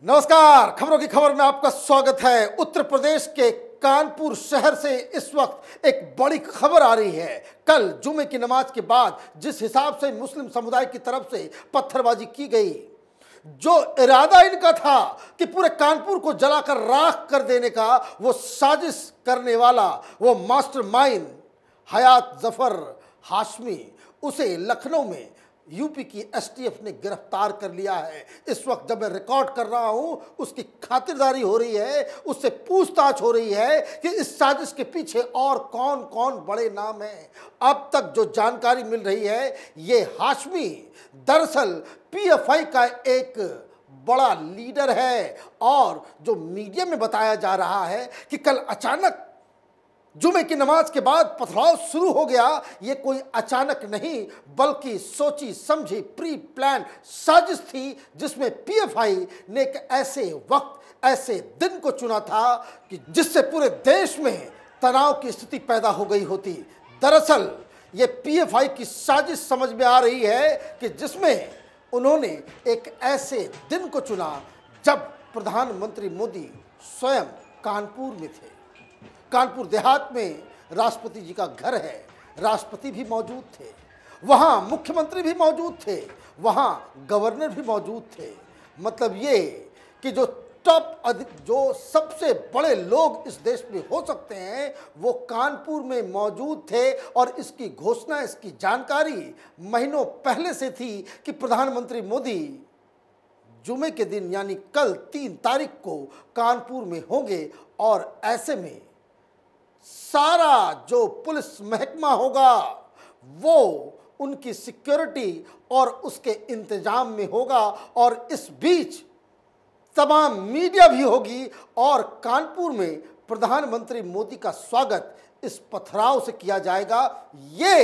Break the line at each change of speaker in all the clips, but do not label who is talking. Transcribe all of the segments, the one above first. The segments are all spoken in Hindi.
नमस्कार खबरों की खबर में आपका स्वागत है उत्तर प्रदेश के कानपुर शहर से इस वक्त एक बड़ी खबर आ रही है कल जुमे की नमाज के बाद जिस हिसाब से मुस्लिम समुदाय की तरफ से पत्थरबाजी की गई जो इरादा इनका था कि पूरे कानपुर को जलाकर राख कर देने का वो साजिश करने वाला वो मास्टरमाइंड हयात जफर हाशमी उसे लखनऊ में यूपी की एसटीएफ ने गिरफ्तार कर लिया है इस वक्त जब मैं रिकॉर्ड कर रहा हूं उसकी खातिरदारी हो रही है उससे पूछताछ हो रही है कि इस साजिश के पीछे और कौन कौन बड़े नाम हैं अब तक जो जानकारी मिल रही है ये हाशमी दरअसल पीएफआई का एक बड़ा लीडर है और जो मीडिया में बताया जा रहा है कि कल अचानक जुमे की नमाज के बाद पथराव शुरू हो गया ये कोई अचानक नहीं बल्कि सोची समझी प्री प्लान साजिश थी जिसमें पीएफआई ने एक ऐसे वक्त ऐसे दिन को चुना था कि जिससे पूरे देश में तनाव की स्थिति पैदा हो गई होती दरअसल ये पीएफआई की साजिश समझ में आ रही है कि जिसमें उन्होंने एक ऐसे दिन को चुना जब प्रधानमंत्री मोदी स्वयं कानपुर में थे कानपुर देहात में राष्ट्रपति जी का घर है राष्ट्रपति भी मौजूद थे वहाँ मुख्यमंत्री भी मौजूद थे वहाँ गवर्नर भी मौजूद थे मतलब ये कि जो टॉप अधिक जो सबसे बड़े लोग इस देश में हो सकते हैं वो कानपुर में मौजूद थे और इसकी घोषणा इसकी जानकारी महीनों पहले से थी कि प्रधानमंत्री मोदी जुमे के दिन यानी कल तीन तारीख को कानपुर में होंगे और ऐसे में सारा जो पुलिस महकमा होगा वो उनकी सिक्योरिटी और उसके इंतजाम में होगा और इस बीच तमाम मीडिया भी होगी और कानपुर में प्रधानमंत्री मोदी का स्वागत इस पथराव से किया जाएगा ये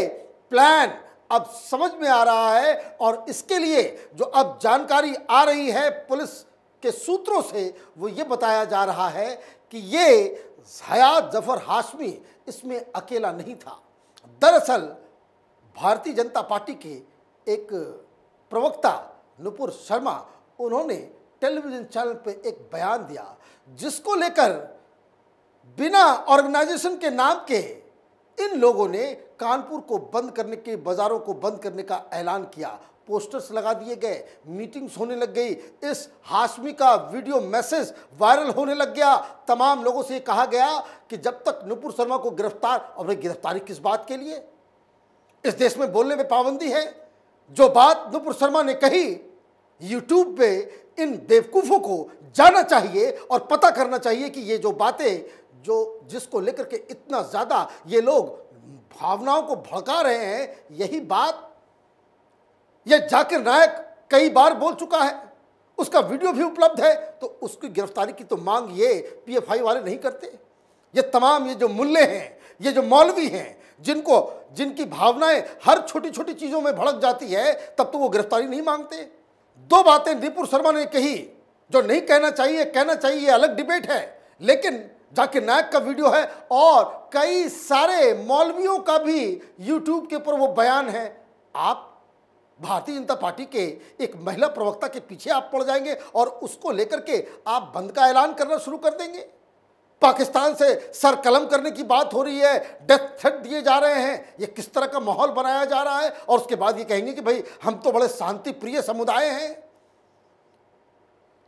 प्लान अब समझ में आ रहा है और इसके लिए जो अब जानकारी आ रही है पुलिस के सूत्रों से वो ये बताया जा रहा है कि ये हयात जफर हाशमी इसमें अकेला नहीं था दरअसल भारतीय जनता पार्टी के एक प्रवक्ता नुपुर शर्मा उन्होंने टेलीविज़न चैनल पर एक बयान दिया जिसको लेकर बिना ऑर्गेनाइजेशन के नाम के इन लोगों ने कानपुर को बंद करने के बाज़ारों को बंद करने का ऐलान किया पोस्टर्स लगा दिए गए मीटिंग्स होने लग गई इस हाशमी का वीडियो मैसेज वायरल होने लग गया तमाम लोगों से कहा गया कि जब तक नुपुर शर्मा को गिरफ्तार और भाई गिरफ्तारी किस बात के लिए इस देश में बोलने में पाबंदी है जो बात नुपुर शर्मा ने कही यूट्यूब पे इन बेवकूफ़ों को जाना चाहिए और पता करना चाहिए कि ये जो बातें जो जिसको लेकर के इतना ज़्यादा ये लोग भावनाओं को भड़का रहे हैं यही बात यह जाकिर नायक कई बार बोल चुका है उसका वीडियो भी उपलब्ध है तो उसकी गिरफ्तारी की तो मांग ये पीएफआई वाले नहीं करते ये तमाम ये जो मूल्य हैं ये जो मौलवी हैं जिनको जिनकी भावनाएं हर छोटी छोटी चीज़ों में भड़क जाती है तब तो वो गिरफ्तारी नहीं मांगते दो बातें दीपुर शर्मा ने कही जो नहीं कहना चाहिए कहना चाहिए अलग डिबेट है लेकिन जाकिर नायक का वीडियो है और कई सारे मौलवियों का भी यूट्यूब के ऊपर वो बयान है आप भारतीय जनता पार्टी के एक महिला प्रवक्ता के पीछे आप पड़ जाएंगे और उसको लेकर के आप बंद का ऐलान करना शुरू कर देंगे पाकिस्तान से सर कलम करने की बात हो रही है डेथ थ्रेट दिए जा रहे हैं ये किस तरह का माहौल बनाया जा रहा है और उसके बाद ये कहेंगे कि भाई हम तो बड़े शांति प्रिय समुदाय हैं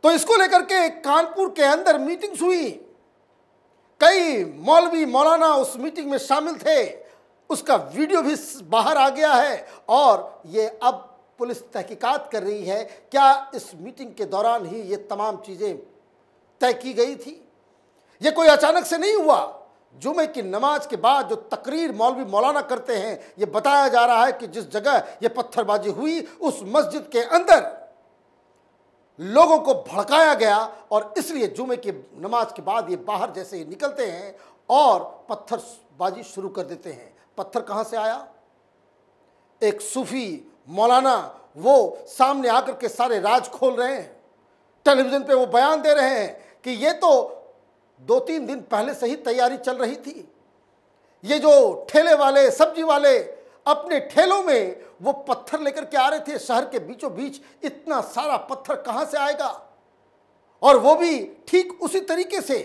तो इसको लेकर के कानपुर के अंदर मीटिंग्स हुई कई मौलवी मौलाना उस मीटिंग में शामिल थे उसका वीडियो भी बाहर आ गया है और ये अब पुलिस तहकीकात कर रही है क्या इस मीटिंग के दौरान ही ये तमाम चीज़ें तय की गई थी ये कोई अचानक से नहीं हुआ जुमे की नमाज के बाद जो तकरीर मौलवी मौलाना करते हैं ये बताया जा रहा है कि जिस जगह ये पत्थरबाजी हुई उस मस्जिद के अंदर लोगों को भड़काया गया और इसलिए जुमे की नमाज के बाद ये बाहर जैसे ही निकलते हैं और पत्थरबाजी शुरू कर देते हैं पत्थर कहाँ से आया एक सूफी मौलाना वो सामने आकर के सारे राज खोल रहे हैं टेलीविज़न पे वो बयान दे रहे हैं कि ये तो दो तीन दिन पहले से ही तैयारी चल रही थी ये जो ठेले वाले सब्जी वाले अपने ठेलों में वो पत्थर लेकर के आ रहे थे शहर के बीचों बीच इतना सारा पत्थर कहाँ से आएगा और वो भी ठीक उसी तरीके से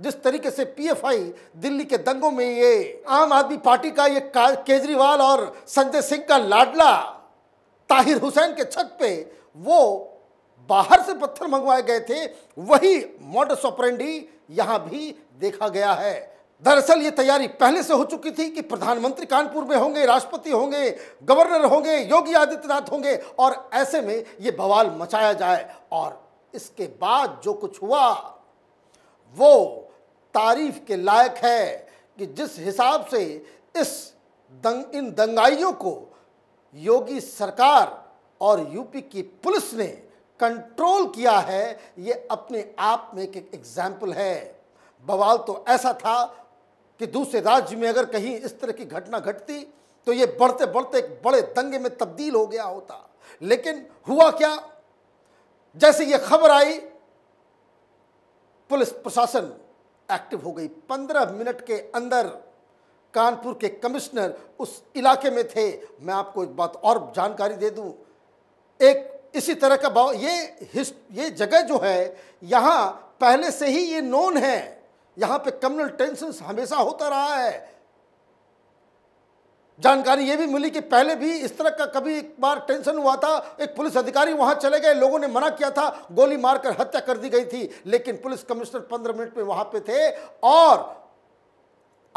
जिस तरीके से पीएफआई दिल्ली के दंगों में ये आम आदमी पार्टी का ये केजरीवाल और संजय सिंह का लाडला ताहिर हुसैन के छत पे वो बाहर से पत्थर मंगवाए गए थे वही मॉडस ऑपरेंडी यहां भी देखा गया है दरअसल ये तैयारी पहले से हो चुकी थी कि प्रधानमंत्री कानपुर में होंगे राष्ट्रपति होंगे गवर्नर होंगे योगी आदित्यनाथ होंगे और ऐसे में ये बवाल मचाया जाए और इसके बाद जो कुछ हुआ वो तारीफ के लायक है कि जिस हिसाब से इस दंग इन दंगाइयों को योगी सरकार और यूपी की पुलिस ने कंट्रोल किया है ये अपने आप में एक एग्जाम्पल है बवाल तो ऐसा था कि दूसरे राज्य में अगर कहीं इस तरह की घटना घटती तो ये बढ़ते बढ़ते एक बड़े दंगे में तब्दील हो गया होता लेकिन हुआ क्या जैसे ये खबर आई पुलिस प्रशासन एक्टिव हो गई पंद्रह मिनट के अंदर कानपुर के कमिश्नर उस इलाके में थे मैं आपको एक बात और जानकारी दे दूं एक इसी तरह का भाव ये हिस्ट ये जगह जो है यहाँ पहले से ही ये नोन है यहाँ पे कम्युनल टेंशन हमेशा होता रहा है जानकारी ये भी मिली कि पहले भी इस तरह का कभी एक बार टेंशन हुआ था एक पुलिस अधिकारी वहाँ चले गए लोगों ने मना किया था गोली मारकर हत्या कर दी गई थी लेकिन पुलिस कमिश्नर पंद्रह मिनट में वहाँ पे थे और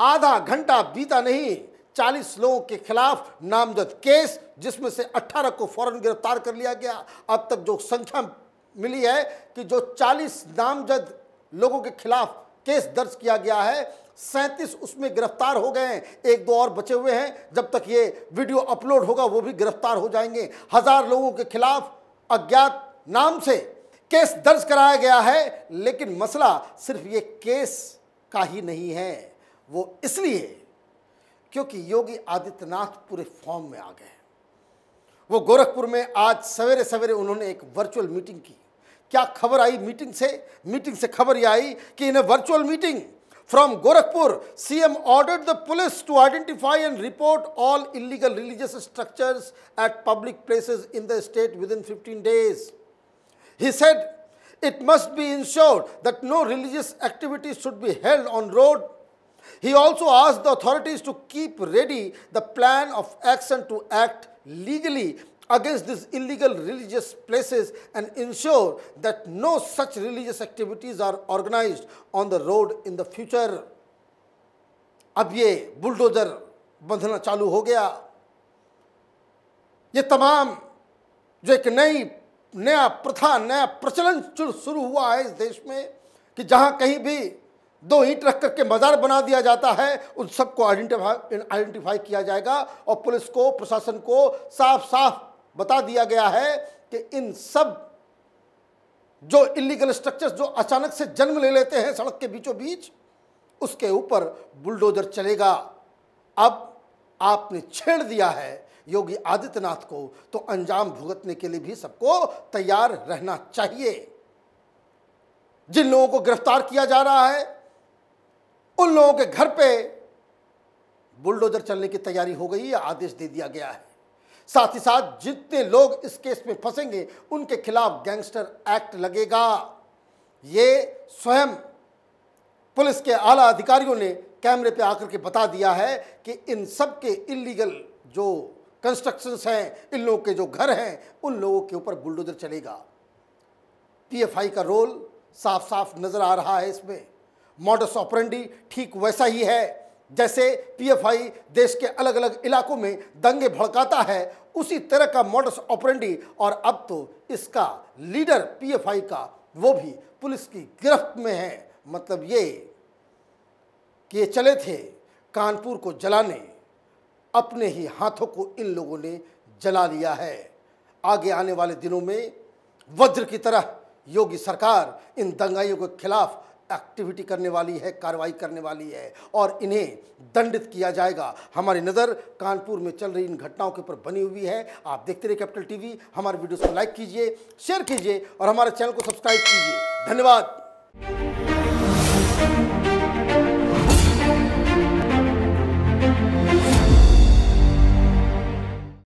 आधा घंटा बीता नहीं चालीस लोगों के खिलाफ नामजद केस जिसमें से अट्ठारह को फौरन गिरफ्तार कर लिया गया अब तक जो संख्या मिली है कि जो चालीस नामजद लोगों के खिलाफ केस दर्ज किया गया है सैंतीस उसमें गिरफ्तार हो गए हैं एक दो और बचे हुए हैं जब तक ये वीडियो अपलोड होगा वो भी गिरफ्तार हो जाएंगे हजार लोगों के खिलाफ अज्ञात नाम से केस दर्ज कराया गया है लेकिन मसला सिर्फ ये केस का ही नहीं है वो इसलिए क्योंकि योगी आदित्यनाथ पूरे फॉर्म में आ गए वो गोरखपुर में आज सवेरे सवेरे उन्होंने एक वर्चुअल मीटिंग की क्या खबर आई मीटिंग से मीटिंग से खबर यह आई कि इन्हें virtual meeting from Gorakhpur CM order the police to identify and report all illegal religious structure at public places in the state within fifteen days he said it must be ensured that no religious activities should be held on road He also asked the authorities to keep ready the plan of action to act legally against these illegal religious places and ensure that no such religious activities are organized on the road in the future. अब ये बुलडोजर बंधना चालू हो गया ये तमाम जो एक नई नया प्रथा नया प्रचलन शुरू हुआ है इस देश में कि जहां कहीं भी दो ईट रख करके मज़ार बना दिया जाता है उन सबको आइडेंटिफाई आइडेंटिफाई किया जाएगा और पुलिस को प्रशासन को साफ साफ बता दिया गया है कि इन सब जो इलीगल स्ट्रक्चर्स जो अचानक से जन्म ले लेते हैं सड़क के बीचों बीच उसके ऊपर बुलडोजर चलेगा अब आपने छेड़ दिया है योगी आदित्यनाथ को तो अंजाम भुगतने के लिए भी सबको तैयार रहना चाहिए जिन लोगों को गिरफ्तार किया जा रहा है उन लोगों के घर पे बुलडोजर चलने की तैयारी हो गई आदेश दे दिया गया है साथ ही साथ जितने लोग इस केस में फंसेंगे उनके खिलाफ गैंगस्टर एक्ट लगेगा ये स्वयं पुलिस के आला अधिकारियों ने कैमरे पे आकर के बता दिया है कि इन सब के इलीगल जो कंस्ट्रक्शंस हैं इन लोगों के जो घर हैं उन लोगों के ऊपर बुलडोजर चलेगा पीएफआई का रोल साफ साफ नज़र आ रहा है इसमें मॉडस ऑपरेंडी ठीक वैसा ही है जैसे पीएफआई देश के अलग अलग इलाकों में दंगे भड़काता है उसी तरह का मॉडस ऑपरेंडी और अब तो इसका लीडर पीएफआई का वो भी पुलिस की गिरफ्त में है मतलब ये कि ये चले थे कानपुर को जलाने अपने ही हाथों को इन लोगों ने जला लिया है आगे आने वाले दिनों में वज्र की तरह योगी सरकार इन दंगाइयों के खिलाफ एक्टिविटी करने वाली है कार्रवाई करने वाली है और इन्हें दंडित किया जाएगा हमारी नज़र कानपुर में चल रही इन घटनाओं के ऊपर बनी हुई है आप देखते रहे कैपिटल टीवी हमारे वीडियोस को लाइक कीजिए शेयर कीजिए और हमारे चैनल को सब्सक्राइब कीजिए धन्यवाद